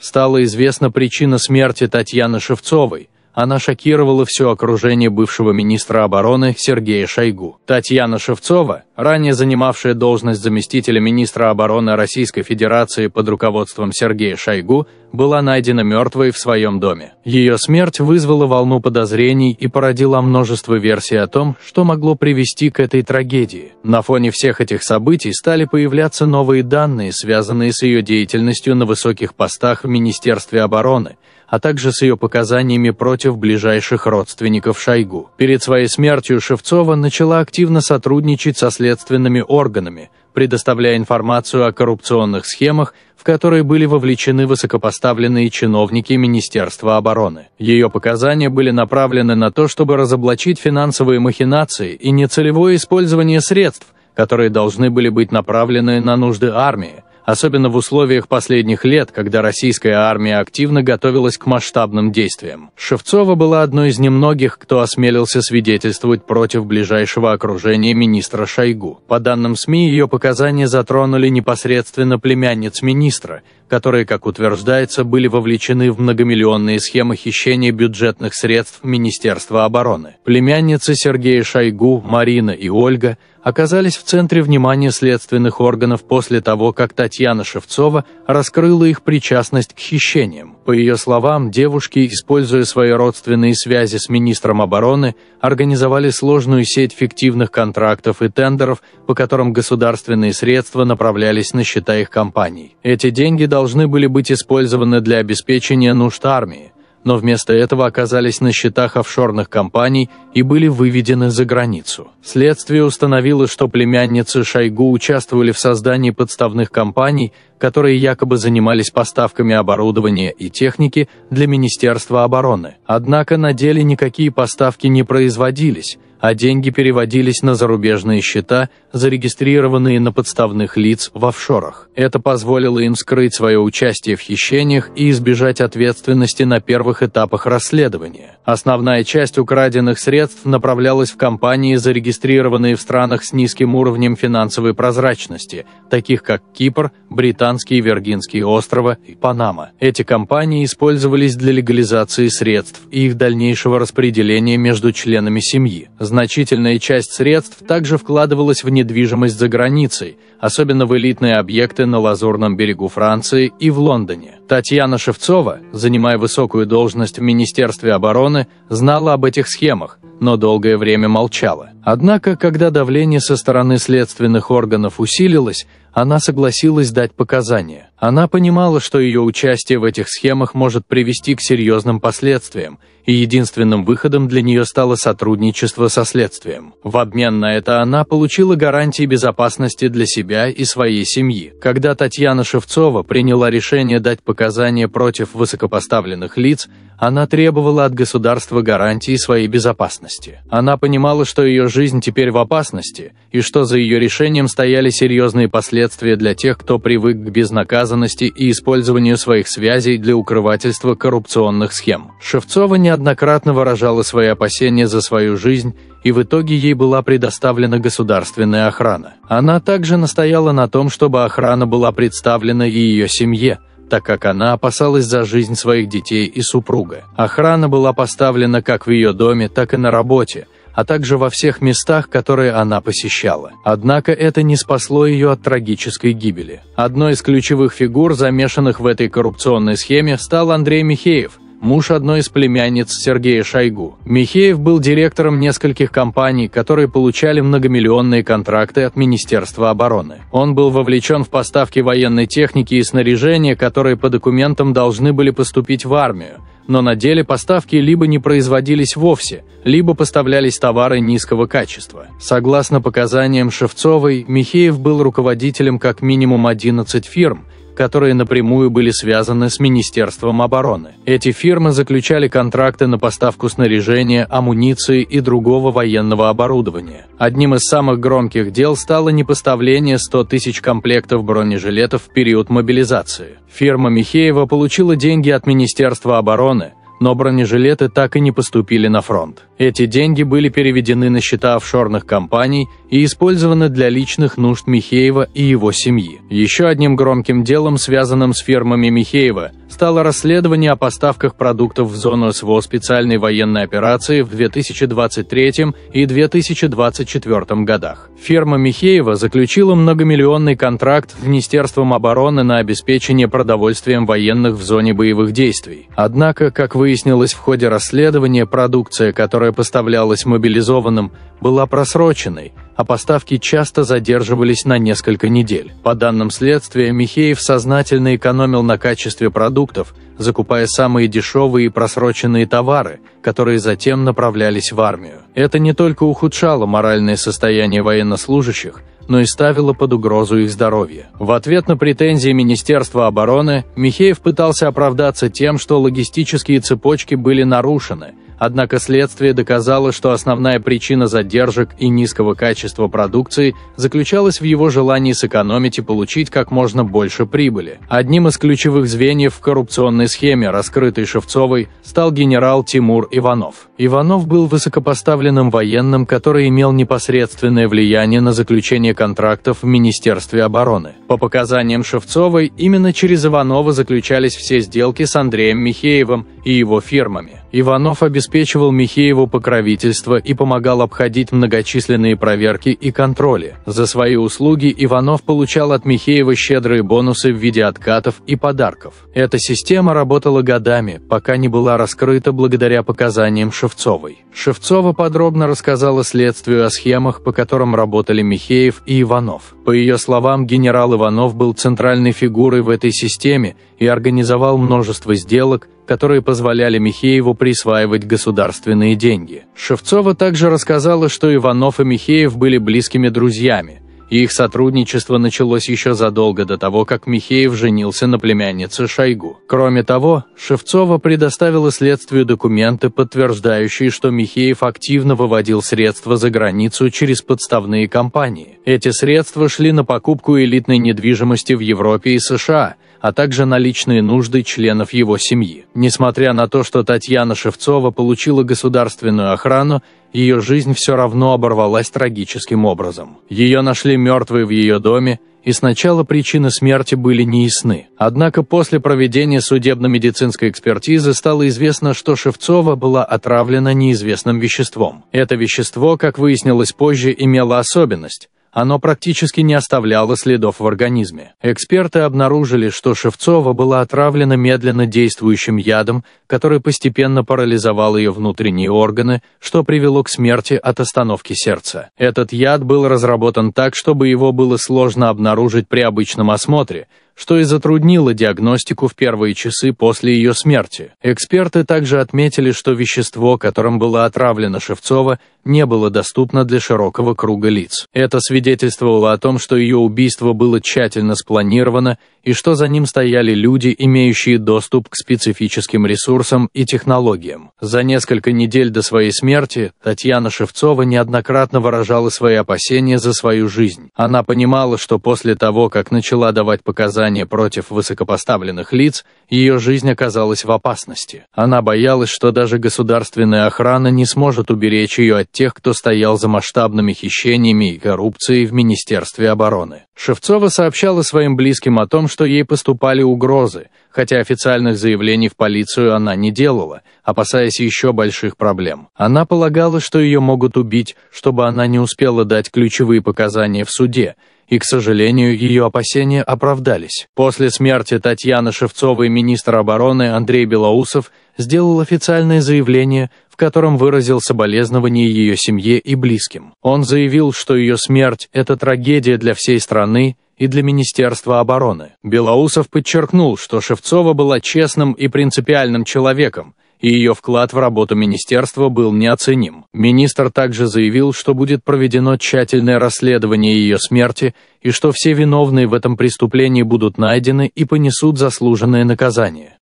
стала известна причина смерти Татьяны Шевцовой – она шокировала все окружение бывшего министра обороны Сергея Шойгу. Татьяна Шевцова, ранее занимавшая должность заместителя министра обороны Российской Федерации под руководством Сергея Шойгу, была найдена мертвой в своем доме. Ее смерть вызвала волну подозрений и породила множество версий о том, что могло привести к этой трагедии. На фоне всех этих событий стали появляться новые данные, связанные с ее деятельностью на высоких постах в Министерстве обороны, а также с ее показаниями против ближайших родственников Шойгу. Перед своей смертью Шевцова начала активно сотрудничать со следственными органами, предоставляя информацию о коррупционных схемах, в которые были вовлечены высокопоставленные чиновники Министерства обороны. Ее показания были направлены на то, чтобы разоблачить финансовые махинации и нецелевое использование средств, которые должны были быть направлены на нужды армии, особенно в условиях последних лет, когда российская армия активно готовилась к масштабным действиям. Шевцова была одной из немногих, кто осмелился свидетельствовать против ближайшего окружения министра Шойгу. По данным СМИ, ее показания затронули непосредственно племянниц министра, которые, как утверждается, были вовлечены в многомиллионные схемы хищения бюджетных средств Министерства обороны. Племянницы Сергея Шойгу, Марина и Ольга – оказались в центре внимания следственных органов после того, как Татьяна Шевцова раскрыла их причастность к хищениям. По ее словам, девушки, используя свои родственные связи с министром обороны, организовали сложную сеть фиктивных контрактов и тендеров, по которым государственные средства направлялись на счета их компаний. Эти деньги должны были быть использованы для обеспечения нужд армии, но вместо этого оказались на счетах офшорных компаний и были выведены за границу. Следствие установило, что племянницы Шойгу участвовали в создании подставных компаний, которые якобы занимались поставками оборудования и техники для Министерства обороны. Однако на деле никакие поставки не производились, а деньги переводились на зарубежные счета, зарегистрированные на подставных лиц в офшорах. Это позволило им скрыть свое участие в хищениях и избежать ответственности на первых этапах расследования. Основная часть украденных средств направлялась в компании, зарегистрированные в странах с низким уровнем финансовой прозрачности, таких как Кипр, Британские Виргинские острова и Панама. Эти компании использовались для легализации средств и их дальнейшего распределения между членами семьи. Значительная часть средств также вкладывалась в недвижимость за границей, особенно в элитные объекты на Лазурном берегу Франции и в Лондоне. Татьяна Шевцова, занимая высокую должность в Министерстве обороны, знала об этих схемах, но долгое время молчала. Однако, когда давление со стороны следственных органов усилилось, она согласилась дать показания. Она понимала, что ее участие в этих схемах может привести к серьезным последствиям, и единственным выходом для нее стало сотрудничество со следствием. В обмен на это она получила гарантии безопасности для себя и своей семьи. Когда Татьяна Шевцова приняла решение дать показания против высокопоставленных лиц, она требовала от государства гарантии своей безопасности. Она понимала, что ее жизнь теперь в опасности, и что за ее решением стояли серьезные последствия для тех, кто привык к безнаказанности и использованию своих связей для укрывательства коррупционных схем. Шевцова не неоднократно выражала свои опасения за свою жизнь, и в итоге ей была предоставлена государственная охрана. Она также настояла на том, чтобы охрана была представлена и ее семье, так как она опасалась за жизнь своих детей и супруга. Охрана была поставлена как в ее доме, так и на работе, а также во всех местах, которые она посещала. Однако это не спасло ее от трагической гибели. Одной из ключевых фигур, замешанных в этой коррупционной схеме, стал Андрей Михеев – муж одной из племянниц Сергея Шойгу. Михеев был директором нескольких компаний, которые получали многомиллионные контракты от Министерства обороны. Он был вовлечен в поставки военной техники и снаряжения, которые по документам должны были поступить в армию, но на деле поставки либо не производились вовсе, либо поставлялись товары низкого качества. Согласно показаниям Шевцовой, Михеев был руководителем как минимум 11 фирм – которые напрямую были связаны с Министерством обороны. Эти фирмы заключали контракты на поставку снаряжения, амуниции и другого военного оборудования. Одним из самых громких дел стало непоставление 100 тысяч комплектов бронежилетов в период мобилизации. Фирма Михеева получила деньги от Министерства обороны, но бронежилеты так и не поступили на фронт. Эти деньги были переведены на счета офшорных компаний, и использовано для личных нужд Михеева и его семьи. Еще одним громким делом, связанным с фермами Михеева, стало расследование о поставках продуктов в зону СВО специальной военной операции в 2023 и 2024 годах. Ферма Михеева заключила многомиллионный контракт с Министерством обороны на обеспечение продовольствием военных в зоне боевых действий. Однако, как выяснилось в ходе расследования, продукция, которая поставлялась мобилизованным, была просроченной, а поставки часто задерживались на несколько недель. По данным следствия, Михеев сознательно экономил на качестве продуктов, закупая самые дешевые и просроченные товары, которые затем направлялись в армию. Это не только ухудшало моральное состояние военнослужащих, но и ставило под угрозу их здоровье. В ответ на претензии Министерства обороны Михеев пытался оправдаться тем, что логистические цепочки были нарушены – Однако следствие доказало, что основная причина задержек и низкого качества продукции заключалась в его желании сэкономить и получить как можно больше прибыли. Одним из ключевых звеньев в коррупционной схеме, раскрытой Шевцовой, стал генерал Тимур Иванов. Иванов был высокопоставленным военным, который имел непосредственное влияние на заключение контрактов в Министерстве обороны. По показаниям Шевцовой, именно через Иванова заключались все сделки с Андреем Михеевым и его фирмами. Иванов обеспечивал Михееву покровительство и помогал обходить многочисленные проверки и контроли. За свои услуги Иванов получал от Михеева щедрые бонусы в виде откатов и подарков. Эта система работала годами, пока не была раскрыта благодаря показаниям Шевцовой. Шевцова подробно рассказала следствию о схемах, по которым работали Михеев и Иванов. По ее словам, генерал Иванов был центральной фигурой в этой системе и организовал множество сделок, которые позволяли Михееву присваивать государственные деньги. Шевцова также рассказала, что Иванов и Михеев были близкими друзьями, и их сотрудничество началось еще задолго до того, как Михеев женился на племяннице Шойгу. Кроме того, Шевцова предоставила следствию документы, подтверждающие, что Михеев активно выводил средства за границу через подставные компании. Эти средства шли на покупку элитной недвижимости в Европе и США – а также на личные нужды членов его семьи. Несмотря на то, что Татьяна Шевцова получила государственную охрану, ее жизнь все равно оборвалась трагическим образом. Ее нашли мертвой в ее доме, и сначала причины смерти были неясны. Однако после проведения судебно-медицинской экспертизы стало известно, что Шевцова была отравлена неизвестным веществом. Это вещество, как выяснилось позже, имело особенность – оно практически не оставляло следов в организме. Эксперты обнаружили, что Шевцова была отравлена медленно действующим ядом, который постепенно парализовал ее внутренние органы, что привело к смерти от остановки сердца. Этот яд был разработан так, чтобы его было сложно обнаружить при обычном осмотре, что и затруднило диагностику в первые часы после ее смерти. Эксперты также отметили, что вещество, которым была отравлена Шевцова, не было доступно для широкого круга лиц. Это свидетельствовало о том, что ее убийство было тщательно спланировано и что за ним стояли люди, имеющие доступ к специфическим ресурсам и технологиям. За несколько недель до своей смерти Татьяна Шевцова неоднократно выражала свои опасения за свою жизнь. Она понимала, что после того, как начала давать показания, оправдание против высокопоставленных лиц, ее жизнь оказалась в опасности. Она боялась, что даже государственная охрана не сможет уберечь ее от тех, кто стоял за масштабными хищениями и коррупцией в Министерстве обороны. Шевцова сообщала своим близким о том, что ей поступали угрозы, хотя официальных заявлений в полицию она не делала, опасаясь еще больших проблем. Она полагала, что ее могут убить, чтобы она не успела дать ключевые показания в суде, и, к сожалению, ее опасения оправдались. После смерти Татьяны Шевцовой министр обороны Андрей Белоусов сделал официальное заявление, в котором выразил соболезнования ее семье и близким. Он заявил, что ее смерть – это трагедия для всей страны и для Министерства обороны. Белоусов подчеркнул, что Шевцова была честным и принципиальным человеком, и ее вклад в работу министерства был неоценим. Министр также заявил, что будет проведено тщательное расследование ее смерти и что все виновные в этом преступлении будут найдены и понесут заслуженное наказание.